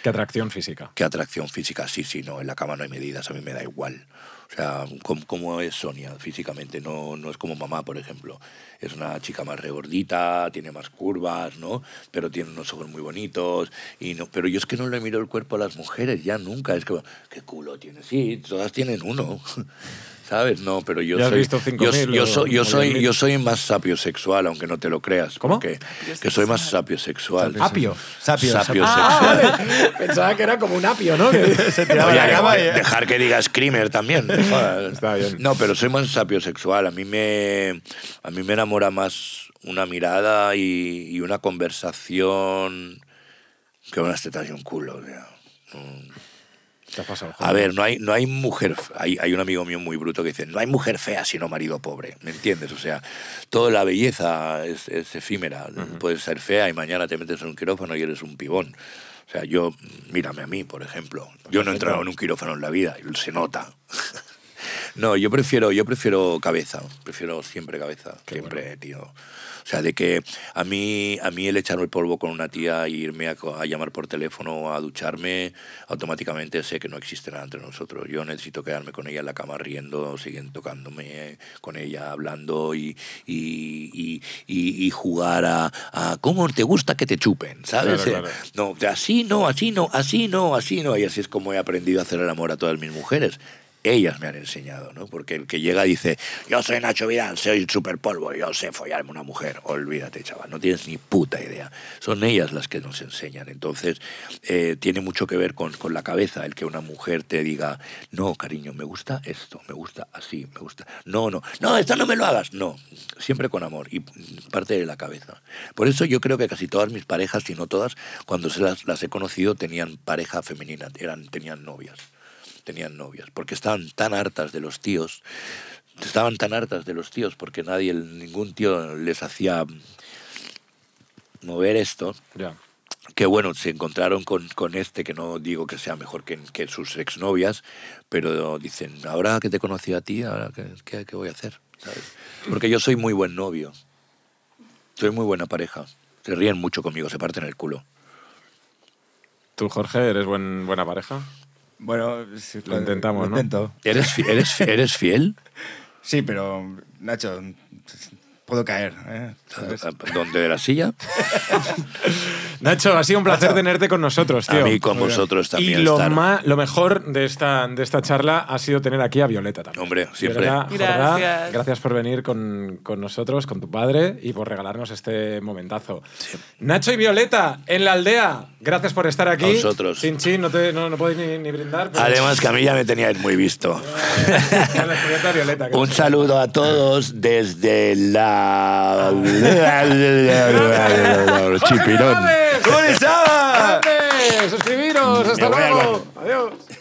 Que atracción física. Que atracción física, sí, sí, no, en la cama no hay medidas, a mí me da igual. O sea, como, es Sonia físicamente, no, no es como mamá, por ejemplo es una chica más regordita, tiene más curvas, ¿no? Pero tiene unos ojos muy bonitos. Y no, pero yo es que no le miro el cuerpo a las mujeres ya nunca. Es que, ¿qué culo tiene? Sí, todas tienen uno. ¿Sabes? No, pero yo soy, yo, soy, yo, soy, yo soy más sapiosexual, aunque no te lo creas. ¿Cómo? Porque, que soy más sapiosexual. ¿Apio? Sapio. sexual ah, Pensaba que era como un apio, ¿no? Dejar que diga screamer también. No, pero soy más sapiosexual. A mí me, a mí me enamora más una mirada y, una conversación que unas tetas y un culo. O a ver, no hay, no hay mujer. Hay, un amigo mío muy bruto que dice: no hay mujer fea sino marido pobre. ¿Me entiendes? O sea, toda la belleza es, efímera. Puedes ser fea y mañana te metes en un quirófano y eres un pibón. O sea, yo, mírame a mí, por ejemplo. Yo no he entrado en un quirófano en la vida, se nota. no, yo prefiero, yo prefiero cabeza, prefiero siempre cabeza, siempre, tío. O sea, de que a mí, a mí el echarme el polvo con una tía e irme a, a llamar por teléfono a ducharme, automáticamente sé que no existe nada entre nosotros. Yo necesito quedarme con ella en la cama riendo, siguen tocándome con ella, hablando y, jugar a, cómo te gusta que te chupen, ¿sabes? Eh, no, así no, así no, así no, así no. Y así es como he aprendido a hacer el amor a todas mis mujeres ellas me han enseñado, ¿no? Porque el que llega dice, yo soy Nacho Vidal, soy superpolvo, yo sé follarme una mujer. Olvídate, chaval, no tienes ni puta idea. Son ellas las que nos enseñan. Entonces, eh, tiene mucho que ver con, con, la cabeza el que una mujer te diga, no, cariño, me gusta esto, me gusta así, me gusta. No, no, no, esto no me lo hagas. No, siempre con amor y parte de la cabeza. Por eso yo creo que casi todas mis parejas, si no todas, cuando se las, las he conocido tenían pareja femenina, eran, tenían novias tenían novias, porque estaban tan hartas de los tíos, estaban tan hartas de los tíos porque nadie, ningún tío les hacía mover esto. Que bueno, se encontraron con, con, este, que no digo que sea mejor que, que, sus exnovias, pero dicen, ahora que te conocí a ti, ahora qué, voy a hacer, Porque yo soy muy buen novio, soy muy buena pareja, se ríen mucho conmigo, se parten el culo. ¿Tú, Jorge, eres buen, buena pareja? Bueno, lo, intentamos, lo ¿no? Intento. ¿Eres, eres, ¿Eres fiel? sí, pero Nacho, puedo caer. ¿eh? Ah, ah, ¿Dónde de la silla? Nacho, ha sido un placer tenerte con nosotros, tío. A mí con vosotros también. Y lo, lo mejor de esta, de esta charla ha sido tener aquí a Violeta también. Hombre, siempre. gracias. gracias por venir con, nosotros, con tu padre y por regalarnos este momentazo. Nacho y Violeta, en la aldea, gracias por estar aquí. Sin vosotros. Chin, no, podéis ni, brindar. Además, que a mí ya me teníais muy visto. Eh, un saludo a todos desde la Chipirón. ¡Suscribiros! ¡Hasta luego! ¡Adiós!